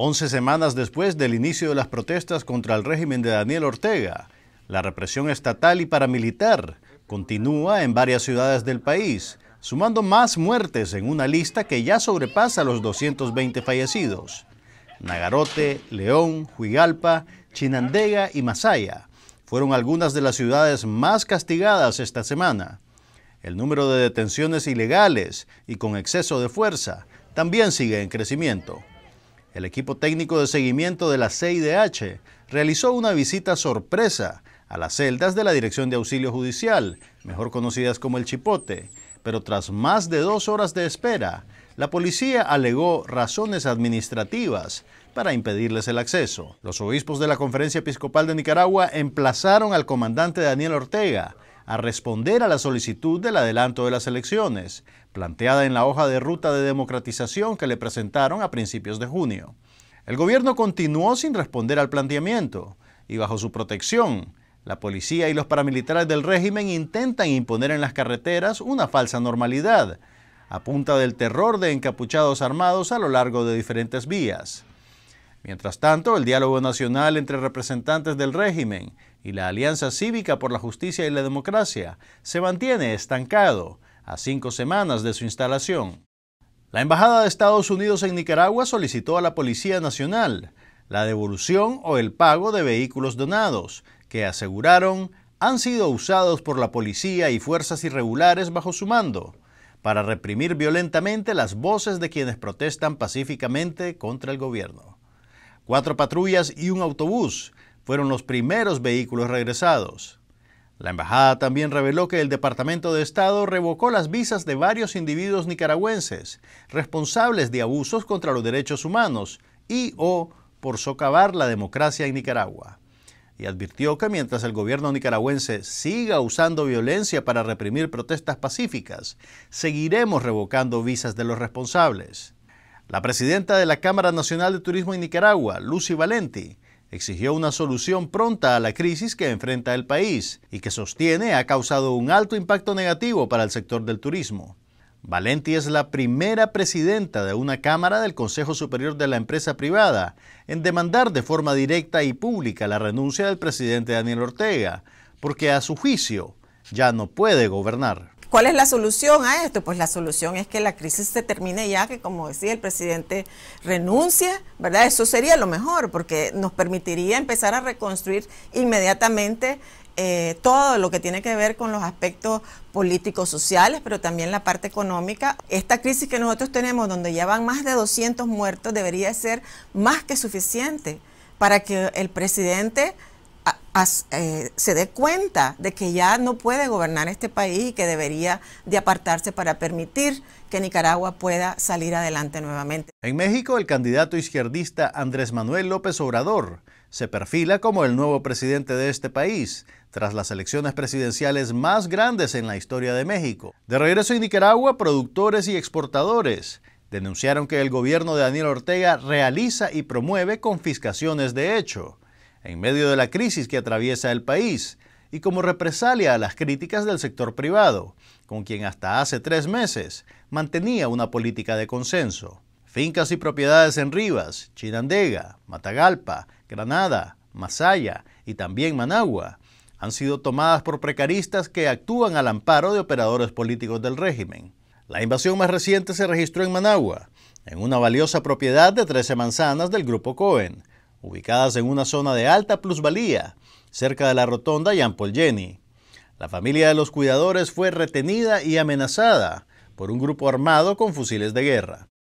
Once semanas después del inicio de las protestas contra el régimen de Daniel Ortega, la represión estatal y paramilitar continúa en varias ciudades del país, sumando más muertes en una lista que ya sobrepasa los 220 fallecidos. Nagarote, León, Huigalpa, Chinandega y Masaya fueron algunas de las ciudades más castigadas esta semana. El número de detenciones ilegales y con exceso de fuerza también sigue en crecimiento. El equipo técnico de seguimiento de la CIDH realizó una visita sorpresa a las celdas de la Dirección de Auxilio Judicial, mejor conocidas como el Chipote, pero tras más de dos horas de espera, la policía alegó razones administrativas para impedirles el acceso. Los obispos de la Conferencia Episcopal de Nicaragua emplazaron al comandante Daniel Ortega a responder a la solicitud del adelanto de las elecciones, planteada en la hoja de ruta de democratización que le presentaron a principios de junio. El gobierno continuó sin responder al planteamiento y bajo su protección, la policía y los paramilitares del régimen intentan imponer en las carreteras una falsa normalidad, a punta del terror de encapuchados armados a lo largo de diferentes vías. Mientras tanto, el diálogo nacional entre representantes del régimen y la Alianza Cívica por la Justicia y la Democracia se mantiene estancado a cinco semanas de su instalación. La Embajada de Estados Unidos en Nicaragua solicitó a la Policía Nacional la devolución o el pago de vehículos donados, que aseguraron han sido usados por la policía y fuerzas irregulares bajo su mando para reprimir violentamente las voces de quienes protestan pacíficamente contra el gobierno. Cuatro patrullas y un autobús fueron los primeros vehículos regresados. La embajada también reveló que el Departamento de Estado revocó las visas de varios individuos nicaragüenses responsables de abusos contra los derechos humanos y o por socavar la democracia en Nicaragua. Y advirtió que mientras el gobierno nicaragüense siga usando violencia para reprimir protestas pacíficas, seguiremos revocando visas de los responsables. La presidenta de la Cámara Nacional de Turismo en Nicaragua, Lucy Valenti, exigió una solución pronta a la crisis que enfrenta el país y que sostiene ha causado un alto impacto negativo para el sector del turismo. Valenti es la primera presidenta de una Cámara del Consejo Superior de la Empresa Privada en demandar de forma directa y pública la renuncia del presidente Daniel Ortega, porque a su juicio ya no puede gobernar. ¿Cuál es la solución a esto? Pues la solución es que la crisis se termine ya, que como decía el presidente renuncie, ¿verdad? Eso sería lo mejor, porque nos permitiría empezar a reconstruir inmediatamente eh, todo lo que tiene que ver con los aspectos políticos, sociales, pero también la parte económica. Esta crisis que nosotros tenemos, donde ya van más de 200 muertos, debería ser más que suficiente para que el presidente eh, se dé cuenta de que ya no puede gobernar este país y que debería de apartarse para permitir que Nicaragua pueda salir adelante nuevamente. En México, el candidato izquierdista Andrés Manuel López Obrador se perfila como el nuevo presidente de este país, tras las elecciones presidenciales más grandes en la historia de México. De regreso en Nicaragua, productores y exportadores denunciaron que el gobierno de Daniel Ortega realiza y promueve confiscaciones de hecho en medio de la crisis que atraviesa el país y como represalia a las críticas del sector privado, con quien hasta hace tres meses mantenía una política de consenso. Fincas y propiedades en Rivas, Chinandega, Matagalpa, Granada, Masaya y también Managua han sido tomadas por precaristas que actúan al amparo de operadores políticos del régimen. La invasión más reciente se registró en Managua, en una valiosa propiedad de 13 manzanas del grupo Cohen, ubicadas en una zona de alta plusvalía, cerca de la rotonda y Jenny, La familia de los cuidadores fue retenida y amenazada por un grupo armado con fusiles de guerra.